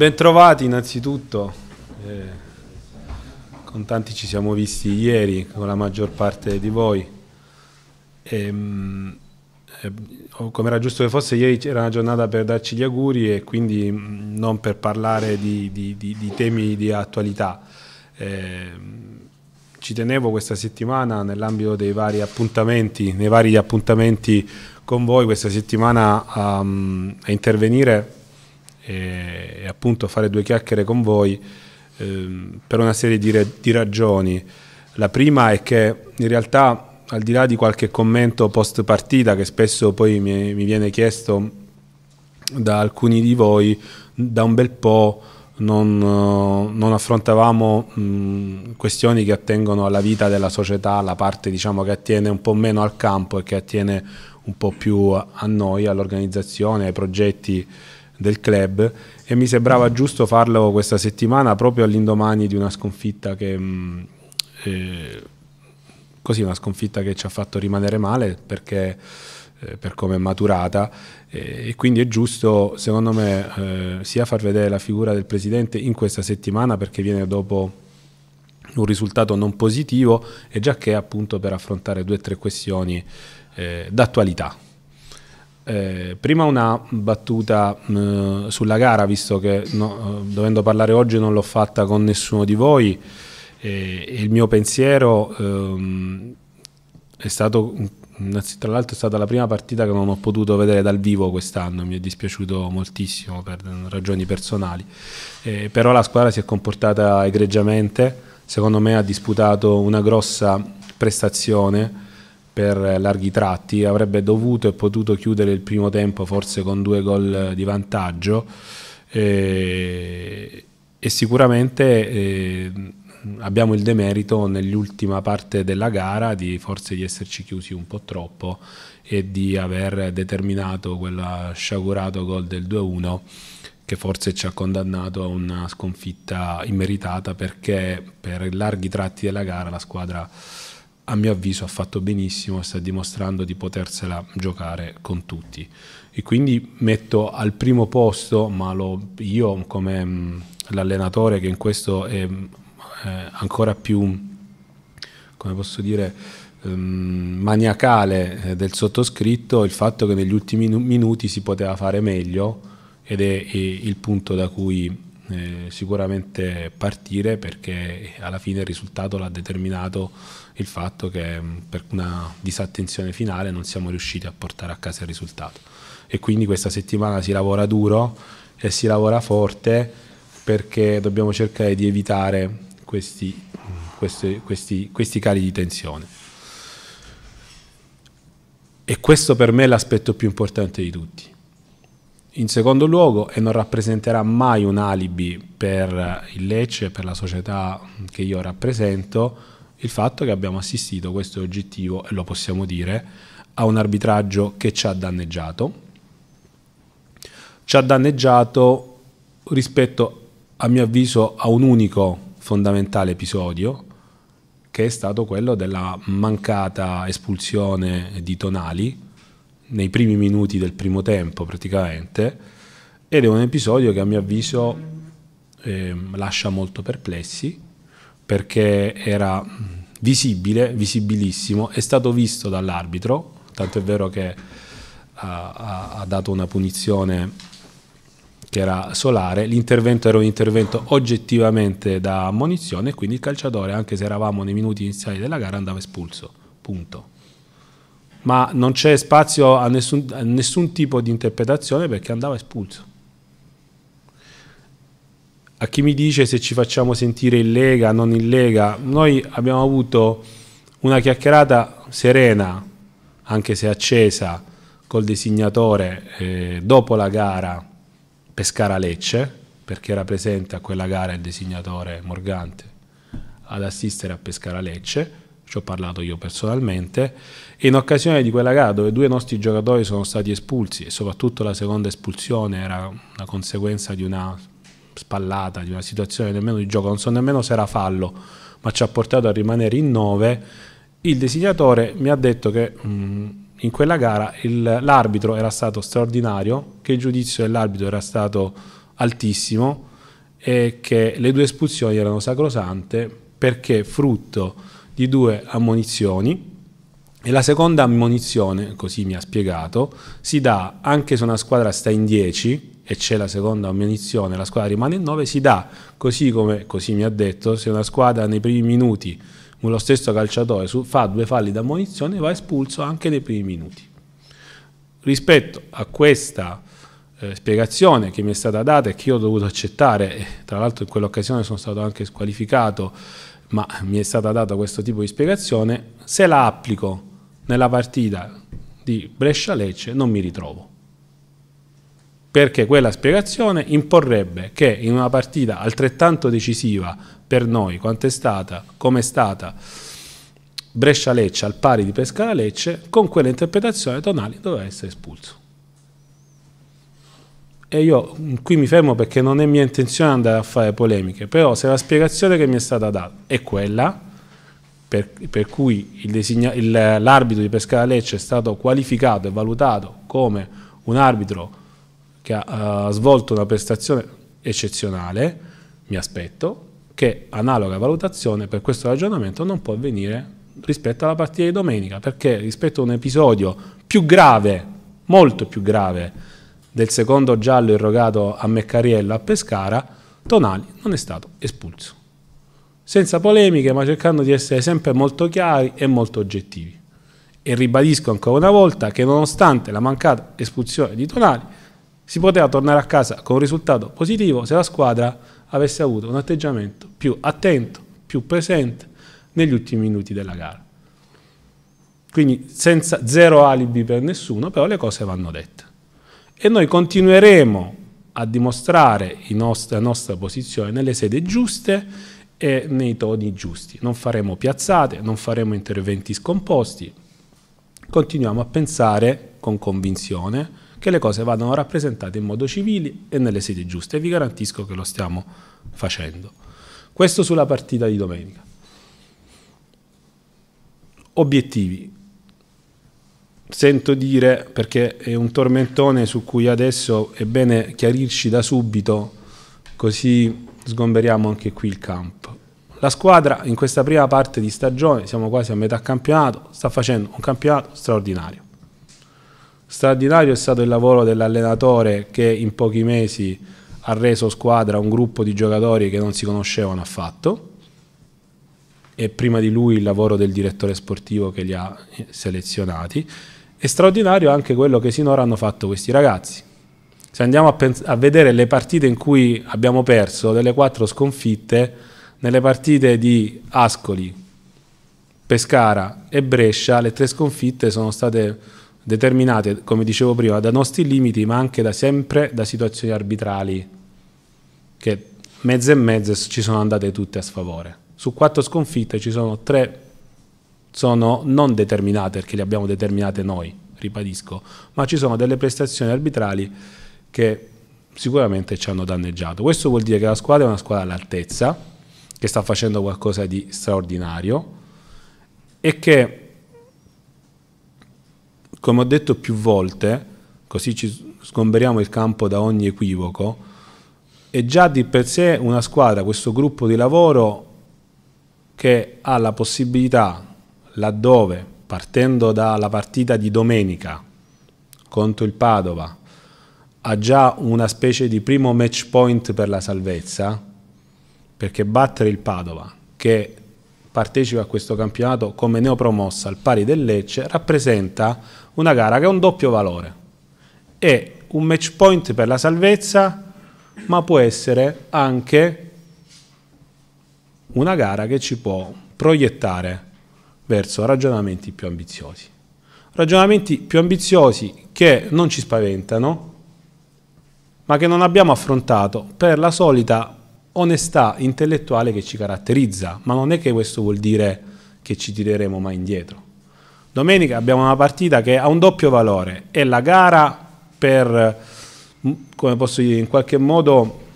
Bentrovati innanzitutto, eh, con tanti ci siamo visti ieri, con la maggior parte di voi. E, ehm, eh, come era giusto che fosse, ieri era una giornata per darci gli auguri e quindi mm, non per parlare di, di, di, di temi di attualità. Eh, ci tenevo questa settimana nell'ambito dei vari appuntamenti, nei vari appuntamenti con voi questa settimana um, a intervenire e, e appunto fare due chiacchiere con voi ehm, per una serie di, di ragioni. La prima è che in realtà al di là di qualche commento post partita che spesso poi mi, mi, viene chiesto da alcuni di voi, da un bel po' non, non affrontavamo mh, questioni che attengono alla vita della società, la parte diciamo, che attiene un po' meno al campo e che attiene un po' più a noi, all'organizzazione, ai progetti del club e mi sembrava giusto farlo questa settimana proprio all'indomani di una sconfitta che... Mh, mm, eh, così una sconfitta che ci ha fatto rimanere male perché eh, per come è maturata eh, e quindi è giusto secondo me eh, sia far vedere la figura del presidente in questa settimana perché viene dopo un risultato non positivo e già che è appunto per affrontare due o tre questioni eh, d'attualità eh, prima una battuta mh, mm, sulla gara, visto che no, eh, dovendo parlare oggi non l'ho fatta con nessuno di voi, eh, il mio pensiero ehm, è stato, tra l'altro è stata la prima partita che non ho potuto vedere dal vivo quest'anno, mi è dispiaciuto moltissimo per ragioni personali, eh, però la squadra si è comportata egregiamente, secondo me ha disputato una grossa prestazione per larghi tratti, avrebbe dovuto e potuto chiudere il primo tempo forse con due gol di vantaggio e, e sicuramente eh, abbiamo il demerito nell'ultima parte della gara di forse di esserci chiusi un po' troppo e di aver determinato quel sciagurato gol del 2-1 che forse ci ha condannato a una sconfitta immeritata perché per larghi tratti della gara la squadra a mio avviso ha fatto benissimo e sta dimostrando di potersela giocare con tutti. E quindi metto al primo posto, ma lo, io come mm, l'allenatore che in questo è, è mm, eh, ancora più, mm, come posso dire, maniacale eh, del sottoscritto il fatto che negli ultimi minuti si poteva fare meglio ed è il punto da cui eh, sicuramente partire perché alla fine il risultato l'ha determinato il fatto che mm, per una disattenzione finale non siamo riusciti a portare a casa il risultato. E quindi questa settimana si lavora duro e si lavora forte perché dobbiamo cercare di evitare questi, mm, questi, questi, questi cali di tensione. E questo per me è l'aspetto più importante di tutti. In secondo luogo, e non rappresenterà mai un alibi per il Lecce, per la società che io rappresento, il fatto che abbiamo assistito, questo è oggettivo e lo possiamo dire, a un arbitraggio che ci ha danneggiato. Ci ha danneggiato rispetto, a mio avviso, a un unico fondamentale episodio, che è stato quello della mancata espulsione di Tonali nei primi minuti del primo tempo praticamente, ed è un episodio che a mio avviso eh, lascia molto perplessi perché era visibile, visibilissimo, è stato visto dall'arbitro, tanto è vero che ha, ha dato una punizione che era solare, l'intervento era un intervento oggettivamente da ammonizione, quindi il calciatore, anche se eravamo nei minuti iniziali della gara, andava espulso, punto. Ma non c'è spazio a nessun, a nessun tipo di interpretazione perché andava espulso a chi mi dice se ci facciamo sentire in Lega, non in Lega, noi abbiamo avuto una chiacchierata serena, anche se accesa, col designatore eh, dopo la gara Pescara-Lecce, perché era presente a quella gara il designatore Morgante ad assistere a Pescara-Lecce, ci ho parlato io personalmente, e in occasione di quella gara dove due nostri giocatori sono stati espulsi e soprattutto la seconda espulsione era una conseguenza di una spallata, di una situazione nemmeno di gioco, non so nemmeno se era fallo, ma ci ha portato a rimanere in 9, il disegnatore mi ha detto che mh, mm, in quella gara il, l'arbitro era stato straordinario, che il giudizio dell'arbitro era stato altissimo e che le due espulsioni erano sacrosante perché frutto di due ammonizioni e la seconda ammonizione, così mi ha spiegato, si dà anche se una squadra sta in 10 e c'è la seconda ammunizione, la squadra rimane in 9, si dà, così come così mi ha detto, se una squadra nei primi minuti, lo stesso calciatore fa due falli da ammonizione, va espulso anche nei primi minuti. Rispetto a questa eh, spiegazione che mi è stata data e che io ho dovuto accettare, eh, tra l'altro in quell'occasione sono stato anche squalificato, ma mi è stata data questo tipo di spiegazione, se la applico nella partita di Brescia-Lecce non mi ritrovo perché quella spiegazione imporrebbe che in una partita altrettanto decisiva per noi quanto è stata, come è stata Brescia-Lecce al pari di Pescara-Lecce, con quella interpretazione Tonali doveva essere espulso. E io qui mi fermo perché non è mia intenzione andare a fare polemiche, però se la spiegazione che mi è stata data è quella, per, per cui l'arbitro di Pescara-Lecce è stato qualificato e valutato come un arbitro che ha uh, svolto una prestazione eccezionale, mi aspetto, che analoga valutazione per questo ragionamento non può avvenire rispetto alla partita di domenica, perché rispetto a un episodio più grave, molto più grave, del secondo giallo irrogato a Meccariello a Pescara, Tonali non è stato espulso. Senza polemiche, ma cercando di essere sempre molto chiari e molto oggettivi. E ribadisco ancora una volta che nonostante la mancata espulsione di Tonali, si poteva tornare a casa con un risultato positivo se la squadra avesse avuto un atteggiamento più attento, più presente negli ultimi minuti della gara. Quindi senza zero alibi per nessuno, però le cose vanno dette. E noi continueremo a dimostrare nostri, la nostra posizione nelle sedi giuste e nei toni giusti. Non faremo piazzate, non faremo interventi scomposti, continuiamo a pensare con convinzione che le cose vadano rappresentate in modo civile e nelle sedi giuste e vi garantisco che lo stiamo facendo. Questo sulla partita di domenica. Obiettivi. Sento dire, perché è un tormentone su cui adesso è bene chiarirci da subito, così sgomberiamo anche qui il campo. La squadra in questa prima parte di stagione, siamo quasi a metà campionato, sta facendo un campionato straordinario. Straordinario è stato il lavoro dell'allenatore che in pochi mesi ha reso squadra un gruppo di giocatori che non si conoscevano affatto e prima di lui il lavoro del direttore sportivo che li ha selezionati. È straordinario anche quello che sinora hanno fatto questi ragazzi. Se andiamo a, a vedere le partite in cui abbiamo perso, delle quattro sconfitte, nelle partite di Ascoli, Pescara e Brescia, le tre sconfitte sono state determinate, come dicevo prima, da nostri limiti, ma anche da sempre da situazioni arbitrali, che mezze e mezze ci sono andate tutte a sfavore. Su quattro sconfitte ci sono tre sono non determinate, perché le abbiamo determinate noi, ribadisco, ma ci sono delle prestazioni arbitrali che sicuramente ci hanno danneggiato. Questo vuol dire che la squadra è una squadra all'altezza, che sta facendo qualcosa di straordinario e che come ho detto più volte, così ci sgomberiamo il campo da ogni equivoco, è già di per sé una squadra, questo gruppo di lavoro che ha la possibilità, laddove, partendo dalla partita di domenica contro il Padova, ha già una specie di primo match point per la salvezza, perché battere il Padova, che partecipa a questo campionato come neopromossa al pari del Lecce, rappresenta una gara che ha un doppio valore. È un match point per la salvezza, ma può essere anche una gara che ci può proiettare verso ragionamenti più ambiziosi. Ragionamenti più ambiziosi che non ci spaventano, ma che non abbiamo affrontato per la solita onestà intellettuale che ci caratterizza, ma non è che questo vuol dire che ci tireremo mai indietro. Domenica abbiamo una partita che ha un doppio valore, è la gara per, mm, come posso dire, in qualche modo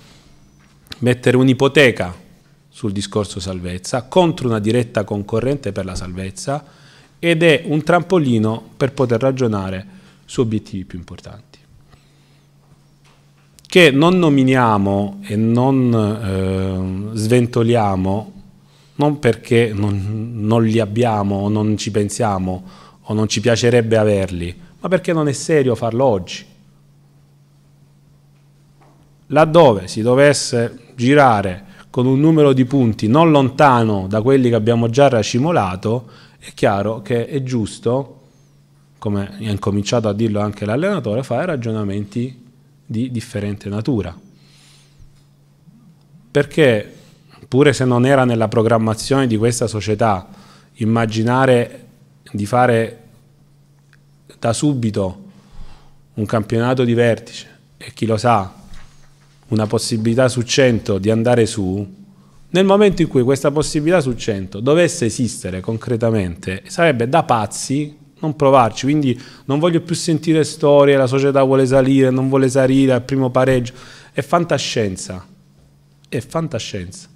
mettere un'ipoteca sul discorso salvezza contro una diretta concorrente per la salvezza ed è un trampolino per poter ragionare su obiettivi più importanti che non nominiamo e non eh, sventoliamo non perché non, non li abbiamo o non ci pensiamo o non ci piacerebbe averli, ma perché non è serio farlo oggi. Laddove si dovesse girare con un numero di punti non lontano da quelli che abbiamo già racimolato, è chiaro che è giusto, come ha incominciato a dirlo anche l'allenatore, fare ragionamenti di differente natura. Perché, pure se non era nella programmazione di questa società, immaginare di fare da subito un campionato di vertice e chi lo sa, una possibilità su 100 di andare su, nel momento in cui questa possibilità su 100 dovesse esistere concretamente, sarebbe da pazzi non provarci. Quindi non voglio più sentire storie, la società vuole salire, non vuole salire al primo pareggio. È fantascienza. È fantascienza.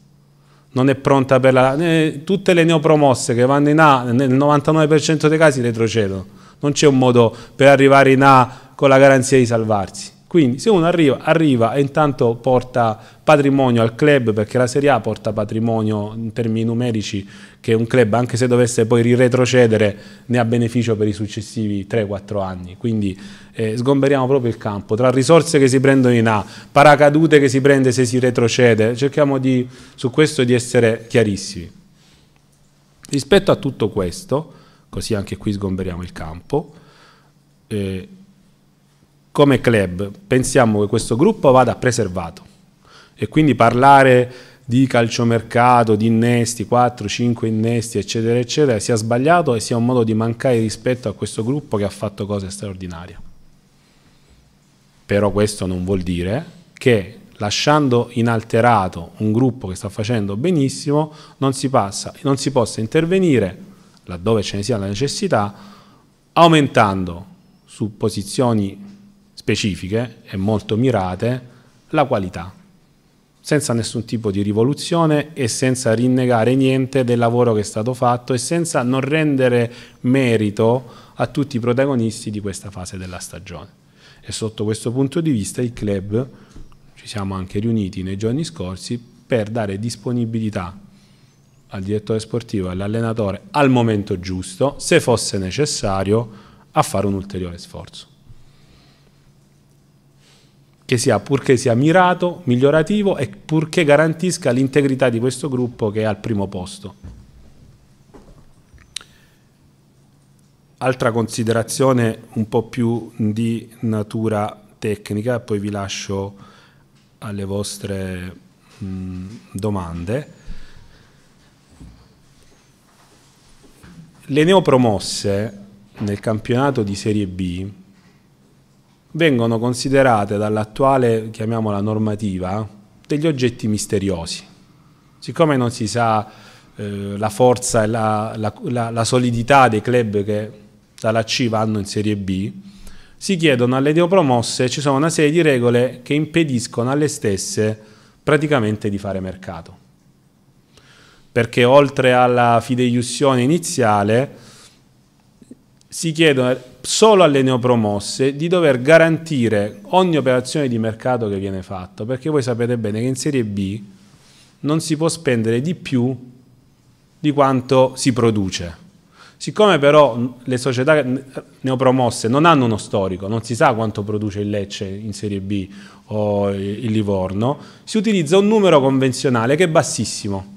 Non è pronta per la... Eh, tutte le neopromosse che vanno in A, nel 99% dei casi retrocedono. Non c'è un modo per arrivare in A con la garanzia di salvarsi. Quindi se uno arriva, arriva e intanto porta patrimonio al club, perché la Serie A porta patrimonio in termini numerici, che un club, anche se dovesse poi retrocedere, ne ha beneficio per i successivi 3-4 anni. Quindi eh, sgomberiamo proprio il campo, tra risorse che si prendono in A, paracadute che si prende se si retrocede, cerchiamo di, su questo di essere chiarissimi. Rispetto a tutto questo, così anche qui sgomberiamo il campo, eh, come club pensiamo che questo gruppo vada preservato e quindi parlare di calciomercato, di innesti, 4-5 innesti, eccetera, eccetera, sia sbagliato e sia un modo di mancare rispetto a questo gruppo che ha fatto cose straordinarie. Però questo non vuol dire che lasciando inalterato un gruppo che sta facendo benissimo non si, passa, non si possa intervenire, laddove ce ne sia la necessità, aumentando su posizioni specifiche e molto mirate la qualità, senza nessun tipo di rivoluzione e senza rinnegare niente del lavoro che è stato fatto e senza non rendere merito a tutti i protagonisti di questa fase della stagione. E sotto questo punto di vista il club, ci siamo anche riuniti nei giorni scorsi, per dare disponibilità al direttore sportivo e all'allenatore al momento giusto, se fosse necessario, a fare un ulteriore sforzo che sia purché sia mirato, migliorativo e purché garantisca l'integrità di questo gruppo che è al primo posto. Altra considerazione un po' più di natura tecnica, poi vi lascio alle vostre domande. Le neopromosse nel campionato di Serie B vengono considerate dall'attuale, chiamiamola normativa, degli oggetti misteriosi. Siccome non si sa eh, la forza e la, la, la, la, solidità dei club che dalla C vanno in Serie B, si chiedono alle neopromosse, ci sono una serie di regole che impediscono alle stesse praticamente di fare mercato. Perché oltre alla fideiussione iniziale si chiedono solo alle neopromosse di dover garantire ogni operazione di mercato che viene fatta, perché voi sapete bene che in Serie B non si può spendere di più di quanto si produce. Siccome però le società neopromosse non hanno uno storico, non si sa quanto produce il Lecce in Serie B o il Livorno, si utilizza un numero convenzionale che è bassissimo.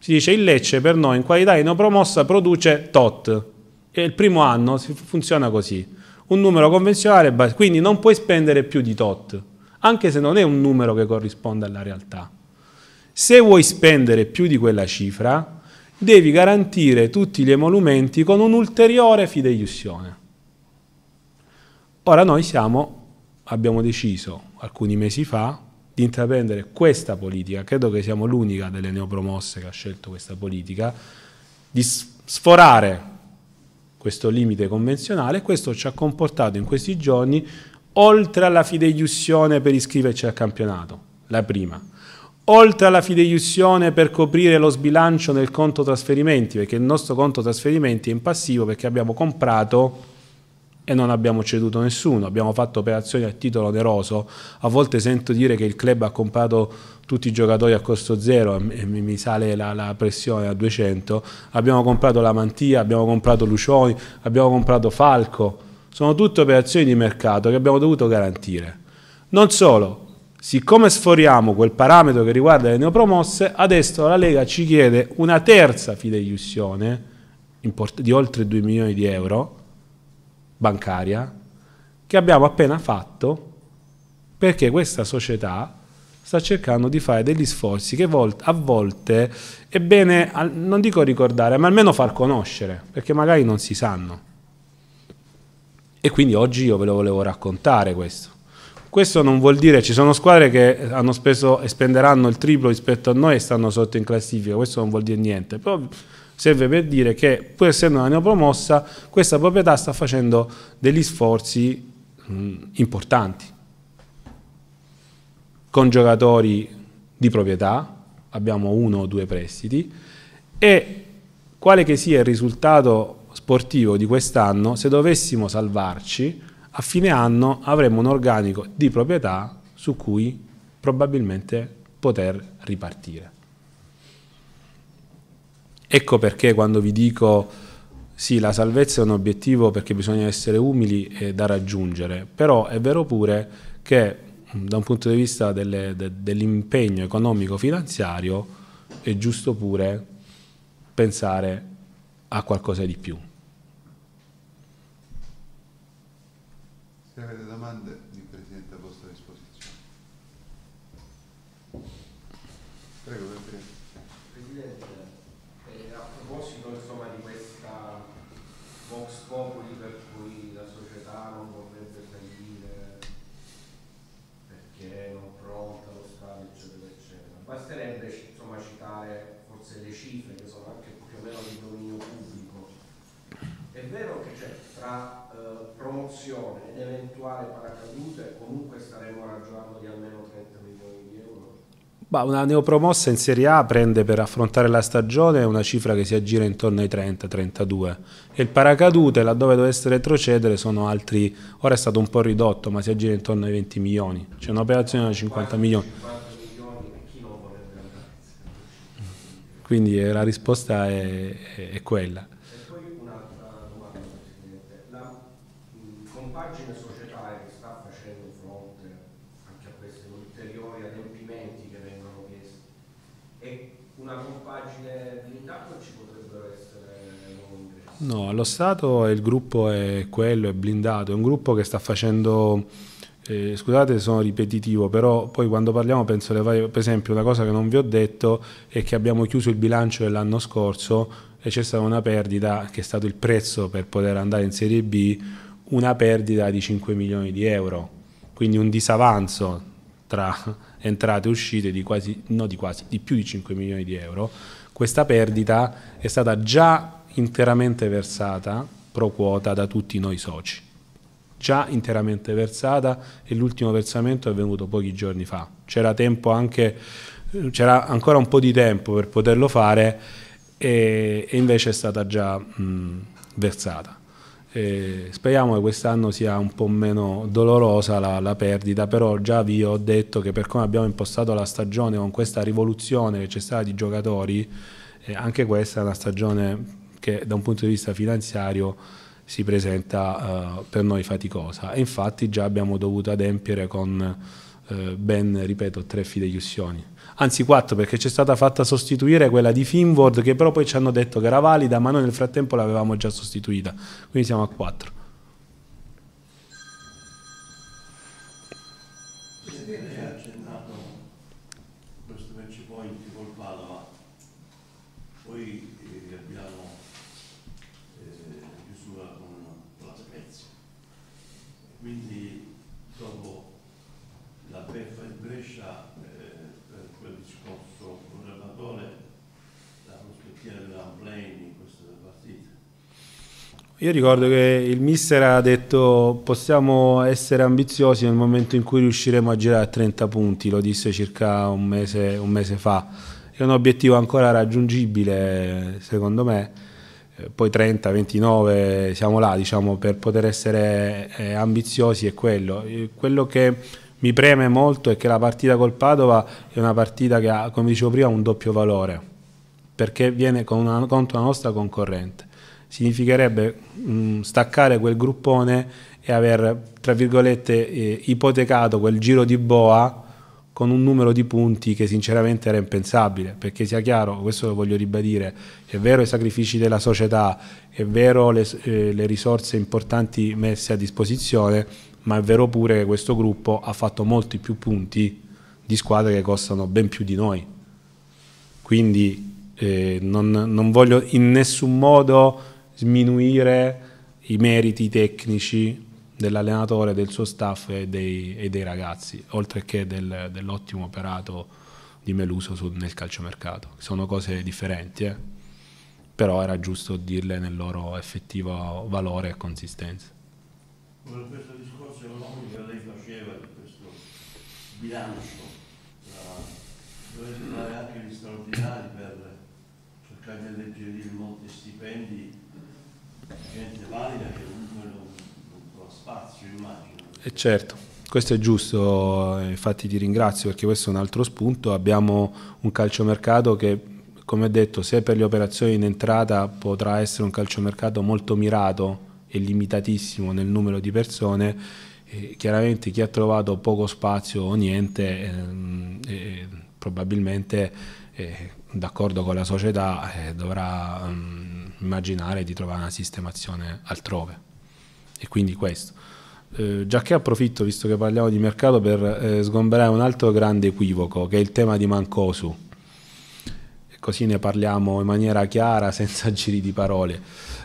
Si dice il Lecce per noi in qualità di neopromossa produce tot, e il primo anno funziona così. Un numero convenzionale, quindi non puoi spendere più di tot, anche se non è un numero che corrisponde alla realtà. Se vuoi spendere più di quella cifra, devi garantire tutti gli emolumenti con un'ulteriore fideiussione. Ora noi siamo, abbiamo deciso alcuni mesi fa di intraprendere questa politica, credo che siamo l'unica delle neopromosse che ha scelto questa politica, di sforare questo limite convenzionale, questo ci ha comportato in questi giorni, oltre alla fideiussione per iscriverci al campionato, la prima, oltre alla fideiussione per coprire lo sbilancio nel conto trasferimenti, perché il nostro conto trasferimenti è in passivo perché abbiamo comprato e non abbiamo ceduto nessuno, abbiamo fatto operazioni a titolo oneroso, a volte sento dire che il club ha comprato tutti i giocatori a costo zero e mi, sale la, la pressione a 200, abbiamo comprato la Mantia, abbiamo comprato Lucioni, abbiamo comprato Falco, sono tutte operazioni di mercato che abbiamo dovuto garantire. Non solo, siccome sforiamo quel parametro che riguarda le neopromosse, adesso la Lega ci chiede una terza fideiussione di oltre 2 milioni di euro bancaria che abbiamo appena fatto perché questa società sta cercando di fare degli sforzi che a volte è bene, non dico ricordare, ma almeno far conoscere, perché magari non si sanno. E quindi oggi io ve lo volevo raccontare questo. Questo non vuol dire, ci sono squadre che hanno speso e spenderanno il triplo rispetto a noi e stanno sotto in classifica, questo non vuol dire niente, però Serve per dire che, pur essendo una neopromossa, questa proprietà sta facendo degli sforzi mh, mm, importanti con giocatori di proprietà, abbiamo uno o due prestiti, e quale che sia il risultato sportivo di quest'anno, se dovessimo salvarci, a fine anno avremmo un organico di proprietà su cui probabilmente poter ripartire. Ecco perché quando vi dico sì, la salvezza è un obiettivo perché bisogna essere umili e da raggiungere, però è vero pure che da un punto di vista delle, de, dell'impegno economico-finanziario è giusto pure pensare a qualcosa di più. Se avete domande il Presidente a vostra disposizione. Prego, eventuale paracadute comunque staremo ragionando di almeno 30 milioni di euro? Bah, una neopromossa in Serie A prende per affrontare la stagione una cifra che si aggira intorno ai 30-32 e il paracadute laddove dovesse retrocedere sono altri, ora è stato un po' ridotto ma si aggira intorno ai 20 milioni, c'è un'operazione da 50 milioni. Quindi eh, la risposta è, è quella. No, allo Stato il gruppo è quello, è blindato, è un gruppo che sta facendo, eh, scusate sono ripetitivo, però poi quando parliamo penso alle varie, per esempio una cosa che non vi ho detto è che abbiamo chiuso il bilancio dell'anno scorso e c'è stata una perdita che è stato il prezzo per poter andare in Serie B, una perdita di 5 milioni di euro, quindi un disavanzo tra entrate e uscite di quasi, no di quasi, di più di 5 milioni di euro. Questa perdita è stata già interamente versata pro quota da tutti noi soci. Già interamente versata e l'ultimo versamento è avvenuto pochi giorni fa. C'era tempo anche c'era ancora un po' di tempo per poterlo fare e, e invece è stata già mh, versata. E speriamo che quest'anno sia un po' meno dolorosa la, la, perdita, però già vi ho detto che per come abbiamo impostato la stagione con questa rivoluzione che c'è stata di giocatori, eh, anche questa è una stagione che da un punto di vista finanziario si presenta eh, per noi faticosa e infatti già abbiamo dovuto adempiere con eh, ben, ripeto, tre fideiussioni. Anzi quattro perché ci è stata fatta sostituire quella di Finward che però poi ci hanno detto che era valida ma noi nel frattempo l'avevamo già sostituita, quindi siamo a quattro. Brescia per eh, eh, quel discorso programmatore la prospettiva della Blaine in questa partita? Io ricordo che il mister ha detto possiamo essere ambiziosi nel momento in cui riusciremo a girare a 30 punti, lo disse circa un mese, un mese fa. È un obiettivo ancora raggiungibile secondo me, eh, poi 30, 29 siamo là diciamo, per poter essere ambiziosi è quello. Quello che mi preme molto è che la partita col Padova è una partita che ha, come dicevo prima, un doppio valore, perché viene con una, contro la nostra concorrente. Significherebbe mh, mm, staccare quel gruppone e aver, tra virgolette, eh, ipotecato quel giro di boa con un numero di punti che sinceramente era impensabile, perché sia chiaro, questo lo voglio ribadire, è vero i sacrifici della società, è vero le, eh, le risorse importanti messe a disposizione, ma è vero pure che questo gruppo ha fatto molti più punti di squadre che costano ben più di noi. Quindi eh, non, non, voglio in nessun modo sminuire i meriti tecnici dell'allenatore, del suo staff e dei, e dei ragazzi, oltre che del, dell'ottimo operato di Meluso su, nel calciomercato. Sono cose differenti, eh? però era giusto dirle nel loro effettivo valore e consistenza che lei faceva di questo bilancio, tra, dovete fare anche gli straordinari per cercare di alleggerire molti stipendi gente valida che comunque non, non trova spazio, immagino. E eh, certo. Questo è giusto, eh, infatti ti ringrazio perché questo è un altro spunto. Abbiamo un calciomercato che, come ho detto, se per le operazioni in entrata potrà essere un calciomercato molto mirato e limitatissimo nel numero di persone, chiaramente chi ha trovato poco spazio o niente ehm, eh, probabilmente d'accordo con la società eh, dovrà um, immaginare di trovare una sistemazione altrove e quindi questo. Eh, già che approfitto, visto che parliamo di mercato, per eh, sgomberare un altro grande equivoco che è il tema di Mancosu così ne parliamo in maniera chiara, senza giri di parole.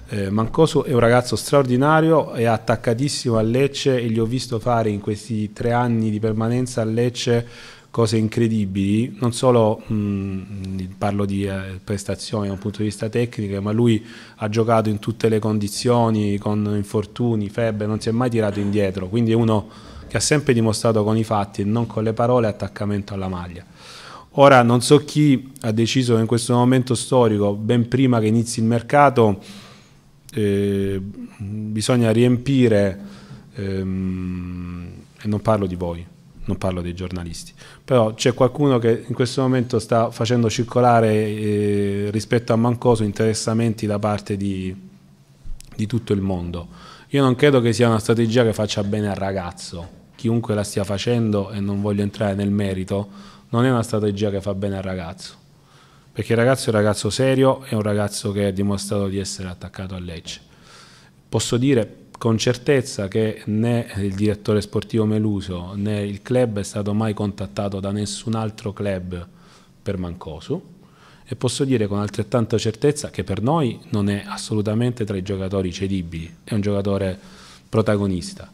Eh, Mancoso è un ragazzo straordinario, è attaccatissimo a Lecce e gli ho visto fare in questi tre anni di permanenza a Lecce cose incredibili, non solo mh, mm, parlo di eh, prestazioni da un punto di vista tecnico, ma lui ha giocato in tutte le condizioni, con infortuni, febbre, non si è mai tirato indietro, quindi è uno che ha sempre dimostrato con i fatti e non con le parole attaccamento alla maglia. Ora non so chi ha deciso che in questo momento storico, ben prima che inizi il mercato, eh, bisogna riempire, ehm, e non parlo di voi, non parlo dei giornalisti, però c'è qualcuno che in questo momento sta facendo circolare eh, rispetto a Mancoso interessamenti da parte di, di, tutto il mondo. Io non credo che sia una strategia che faccia bene al ragazzo, chiunque la stia facendo e non voglio entrare nel merito, non è una strategia che fa bene al ragazzo, perché il ragazzo è un ragazzo serio, è un ragazzo che ha dimostrato di essere attaccato a Lecce. Posso dire con certezza che né il direttore sportivo Meluso né il club è stato mai contattato da nessun altro club per Mancosu e posso dire con altrettanta certezza che per noi non è assolutamente tra i giocatori cedibili, è un giocatore protagonista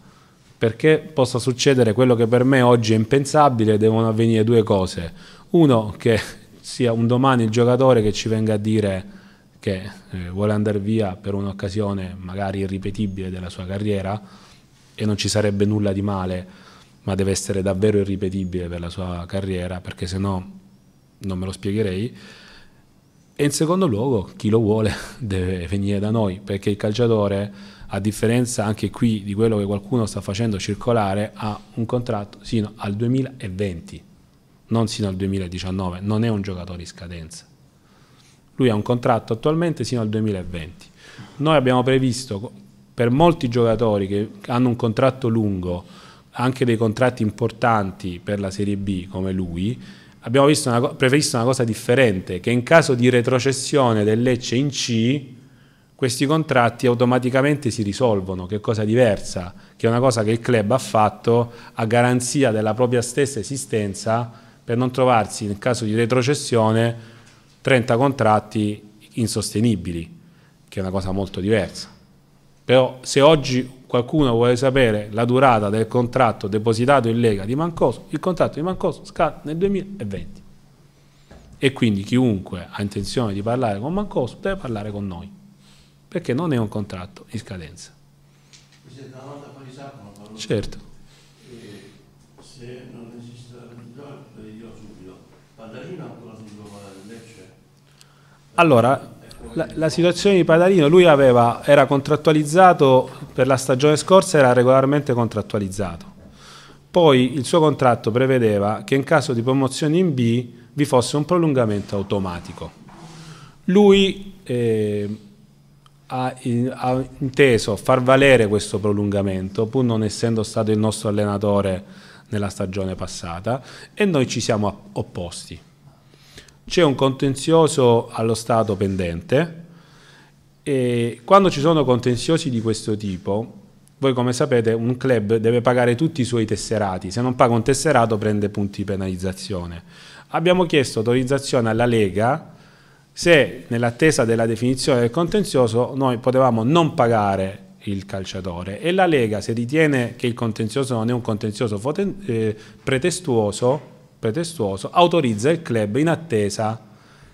perché possa succedere quello che per me oggi è impensabile, devono avvenire due cose. Uno, che sia un domani il giocatore che ci venga a dire che eh, vuole andare via per un'occasione magari irripetibile della sua carriera e non ci sarebbe nulla di male, ma deve essere davvero irripetibile per la sua carriera, perché se no non me lo spiegherei. E in secondo luogo, chi lo vuole deve venire da noi, perché il calciatore, a differenza anche qui di quello che qualcuno sta facendo circolare, ha un contratto sino al 2020, non sino al 2019, non è un giocatore in scadenza. Lui ha un contratto attualmente sino al 2020. Noi abbiamo previsto per molti giocatori che hanno un contratto lungo, anche dei contratti importanti per la Serie B come lui, abbiamo una, previsto una cosa differente, che in caso di retrocessione del Lecce in C, questi contratti automaticamente si risolvono, che è cosa diversa, che è una cosa che il club ha fatto a garanzia della propria stessa esistenza per non trovarsi in caso di retrocessione 30 contratti insostenibili, che è una cosa molto diversa. Però se oggi qualcuno vuole sapere la durata del contratto depositato in Lega di Mancoso, il contratto di Mancoso scade nel 2020. E quindi chiunque ha intenzione di parlare con Mancoso deve parlare con noi, perché non è un contratto in scadenza. Presidente, una volta con Isacco, parlo... Certo. se non esiste io subito, Padalino ancora subito con Lecce? Allora, la, la, situazione di Padalino, lui aveva, era contrattualizzato per la stagione scorsa, era regolarmente contrattualizzato. Poi il suo contratto prevedeva che in caso di promozione in B vi fosse un prolungamento automatico. Lui eh, ha, ha, inteso far valere questo prolungamento, pur non essendo stato il nostro allenatore nella stagione passata, e noi ci siamo opposti c'è un contenzioso allo Stato pendente e quando ci sono contenziosi di questo tipo, voi come sapete un club deve pagare tutti i suoi tesserati, se non paga un tesserato prende punti di penalizzazione. Abbiamo chiesto autorizzazione alla Lega se nell'attesa della definizione del contenzioso noi potevamo non pagare il calciatore e la Lega se ritiene che il contenzioso non è un contenzioso eh, pretestuoso pretestuoso, autorizza il club in attesa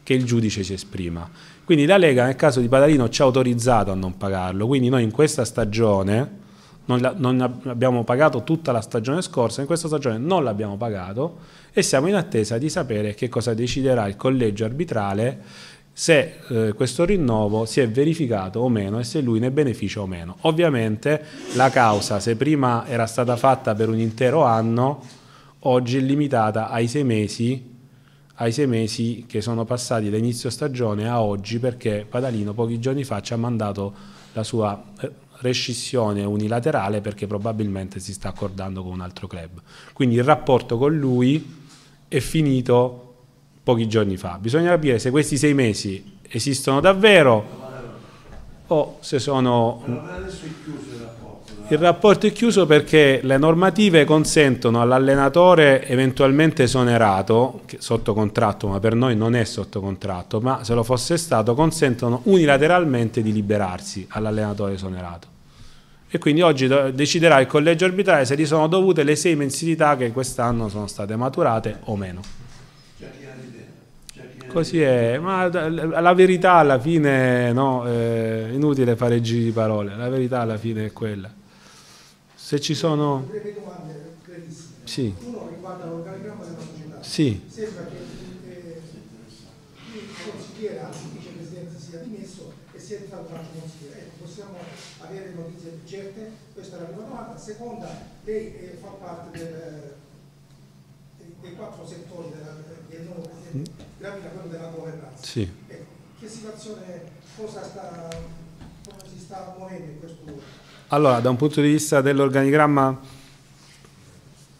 che il giudice si esprima. Quindi la Lega nel caso di Padalino ci ha autorizzato a non pagarlo, quindi noi in questa stagione non, la, non abbiamo pagato tutta la stagione scorsa, in questa stagione non l'abbiamo pagato e siamo in attesa di sapere che cosa deciderà il collegio arbitrale se eh, questo rinnovo si è verificato o meno e se lui ne beneficia o meno. Ovviamente la causa, se prima era stata fatta per un intero anno, oggi è limitata ai sei mesi, ai sei mesi che sono passati da inizio stagione a oggi perché Padalino pochi giorni fa ci ha mandato la sua eh, rescissione unilaterale perché probabilmente si sta accordando con un altro club. Quindi il rapporto con lui è finito pochi giorni fa. Bisogna capire se questi sei mesi esistono davvero o se sono... Però adesso è chiuso il rapporto. Il rapporto è chiuso perché le normative consentono all'allenatore eventualmente esonerato, sotto contratto, ma per noi non è sotto contratto, ma se lo fosse stato, consentono unilateralmente di liberarsi all'allenatore esonerato. E quindi oggi deciderà il collegio arbitrale se gli sono dovute le sei mensilità che quest'anno sono state maturate o meno. Così è, ma la verità alla fine, no, eh, inutile fare giri di parole, la verità alla fine è quella. Se ci sono... Breve domande, Sì. Uno riguarda l'organigramma della società. Sì. Sembra che eh, il consigliere, anzi il vicepresidente, sia dimesso e sia entrato un altro consigliere. Ecco, possiamo avere notizie certe? Questa è la prima domanda. Seconda, lei eh, fa parte del, eh, dei, dei quattro settori della, eh, del nuovo presidente, mm. grafica quello della governanza. Sì. Ecco, che situazione, cosa sta, come si sta muovendo in questo momento? Allora, da un punto di vista dell'organigramma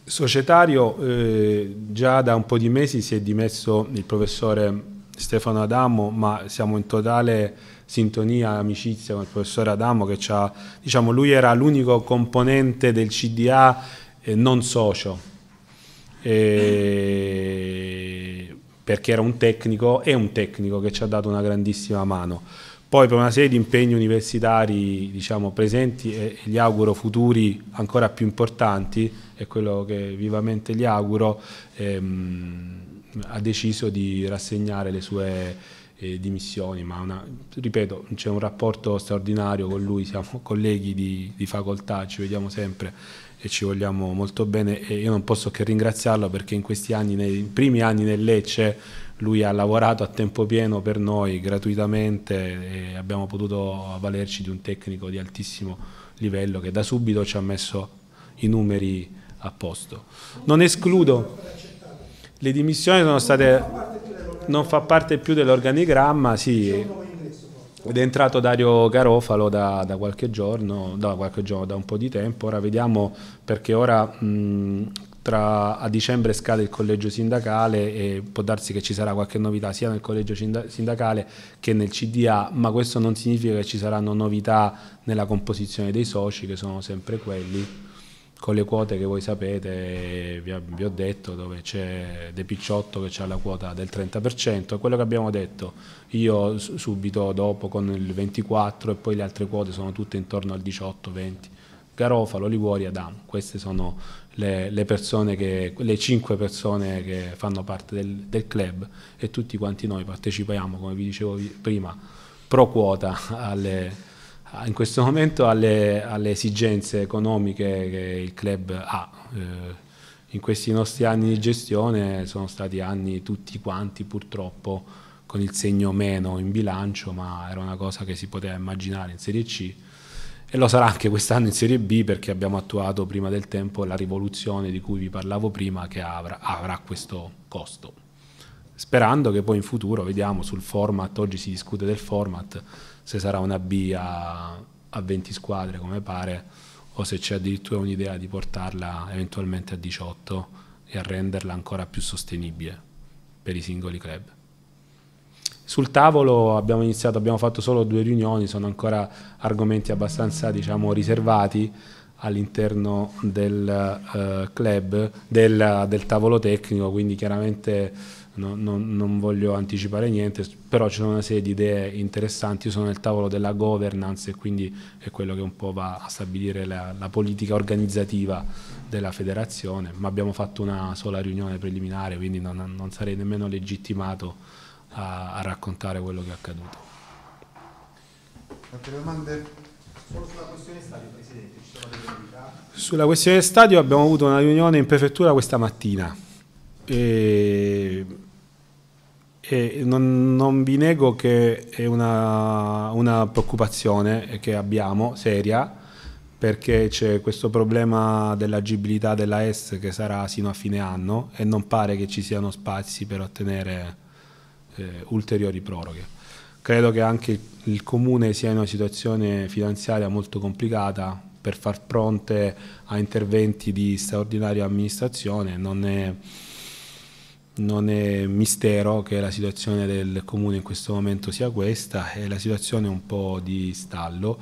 societario, eh, già da un po' di mesi si è dimesso il professore Stefano Adamo, ma siamo in totale sintonia, amicizia con il professore Adamo, che diciamo, lui era l'unico componente del CDA eh, non socio, eh, perché era un tecnico, è un tecnico che ci ha dato una grandissima mano. Poi per una serie di impegni universitari diciamo, presenti e gli auguro futuri ancora più importanti, è quello che vivamente gli auguro, ehm, ha deciso di rassegnare le sue eh, dimissioni, ma una, ripeto c'è un rapporto straordinario con lui, siamo colleghi di, di facoltà, ci vediamo sempre e ci vogliamo molto bene e io non posso che ringraziarlo perché in questi anni, nei primi anni nel Lecce, lui ha lavorato a tempo pieno per noi gratuitamente e abbiamo potuto avvalerci di un tecnico di altissimo livello che da subito ci ha messo i numeri a posto. Non escludo, le dimissioni sono state, non fa parte più dell'organigramma, sì, ed è entrato Dario Garofalo da, da, qualche giorno, da qualche giorno, da un po' di tempo, ora vediamo perché ora mh, tra, a dicembre scade il collegio sindacale e può darsi che ci sarà qualche novità sia nel collegio sindacale che nel CDA, ma questo non significa che ci saranno novità nella composizione dei soci che sono sempre quelli con le quote che voi sapete, vi, ho detto, dove c'è De Picciotto che ha la quota del 30%, quello che abbiamo detto io subito dopo con il 24% e poi le altre quote sono tutte intorno al 18-20%, Garofalo, Liguori, Adamo, queste sono le, le, persone che, le cinque persone che fanno parte del, del, club e tutti quanti noi partecipiamo, come vi dicevo prima, pro quota alle, in questo momento alle, alle, esigenze economiche che il club ha. Eh, in questi nostri anni di gestione sono stati anni tutti quanti purtroppo con il segno meno in bilancio, ma era una cosa che si poteva immaginare in Serie C e lo sarà anche quest'anno in Serie B perché abbiamo attuato prima del tempo la rivoluzione di cui vi parlavo prima che avrà, avrà questo costo. Sperando che poi in futuro, vediamo sul format, oggi si discute del format, se sarà una B a, a 20 squadre come pare o se c'è addirittura un'idea di portarla eventualmente a 18 e a renderla ancora più sostenibile per i singoli club. Sul tavolo abbiamo iniziato, abbiamo fatto solo due riunioni, sono ancora argomenti abbastanza diciamo, riservati all'interno del uh, club, del, del, tavolo tecnico, quindi chiaramente no, no, non voglio anticipare niente, però ci sono una serie di idee interessanti, io sono nel tavolo della governance e quindi è quello che un po' va a stabilire la, la politica organizzativa della federazione, ma abbiamo fatto una sola riunione preliminare, quindi non, non sarei nemmeno legittimato a, a raccontare quello che è accaduto. Altre domande? sulla questione stadio, Sulla questione stadio abbiamo avuto una riunione in prefettura questa mattina e, e non, non, vi nego che è una, una preoccupazione che abbiamo, seria, perché c'è questo problema dell'agibilità della S che sarà sino a fine anno e non pare che ci siano spazi per ottenere eh, ulteriori proroghe. Credo che anche il Comune sia in una situazione finanziaria molto complicata per far fronte a interventi di straordinaria amministrazione, non è, non è mistero che la situazione del Comune in questo momento sia questa è la situazione un po' di stallo.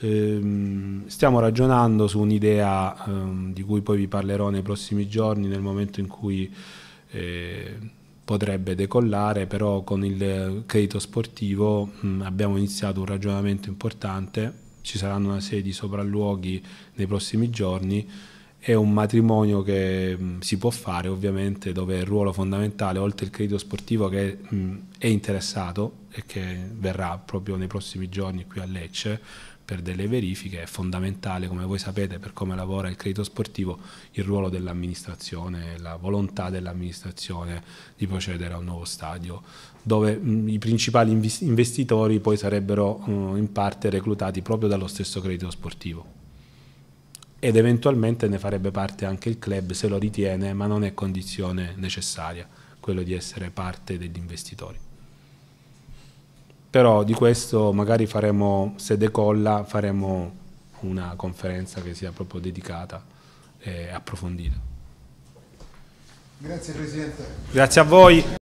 Ehm, stiamo ragionando su un'idea ehm, di cui poi vi parlerò nei prossimi giorni nel momento in cui... Eh, potrebbe decollare, però con il eh, credito sportivo mh, mm, abbiamo iniziato un ragionamento importante, ci saranno una serie di sopralluoghi nei prossimi giorni, è un matrimonio che mh, mm, si può fare ovviamente dove il ruolo fondamentale, oltre il credito sportivo che mh, mm, è interessato e che verrà proprio nei prossimi giorni qui a Lecce, per delle verifiche è fondamentale, come voi sapete, per come lavora il credito sportivo, il ruolo dell'amministrazione, la volontà dell'amministrazione di procedere a un nuovo stadio, dove mh, mm, i principali investitori poi sarebbero mh, mm, in parte reclutati proprio dallo stesso credito sportivo ed eventualmente ne farebbe parte anche il club se lo ritiene, ma non è condizione necessaria quello di essere parte degli investitori però di questo magari faremo, se decolla, faremo una conferenza che sia proprio dedicata e approfondita. Grazie Presidente. Grazie a voi.